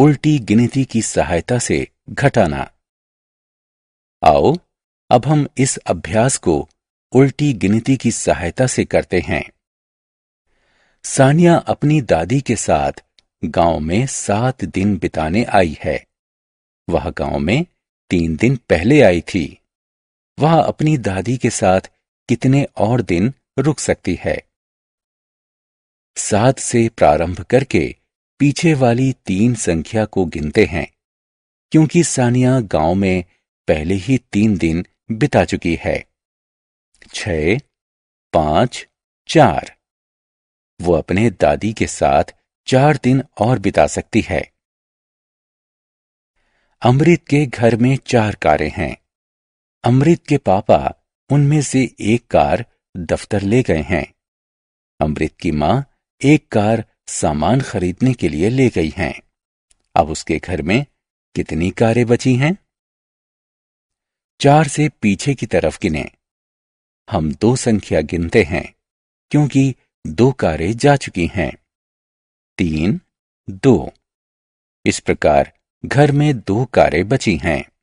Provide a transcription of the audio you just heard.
उल्टी गिनती की सहायता से घटाना आओ अब हम इस अभ्यास को उल्टी गिनती की सहायता से करते हैं सानिया अपनी दादी के साथ गांव में सात दिन बिताने आई है वह गांव में तीन दिन पहले आई थी वह अपनी दादी के साथ कितने और दिन रुक सकती है सात से प्रारंभ करके पीछे वाली तीन संख्या को गिनते हैं क्योंकि सानिया गांव में पहले ही तीन दिन बिता चुकी है छ पांच चार वो अपने दादी के साथ चार दिन और बिता सकती है अमृत के घर में चार कारें हैं अमृत के पापा उनमें से एक कार दफ्तर ले गए हैं अमृत की मां एक कार सामान खरीदने के लिए ले गई हैं अब उसके घर में कितनी कारें बची हैं चार से पीछे की तरफ गिने हम दो संख्या गिनते हैं क्योंकि दो कारें जा चुकी हैं तीन दो इस प्रकार घर में दो कारें बची हैं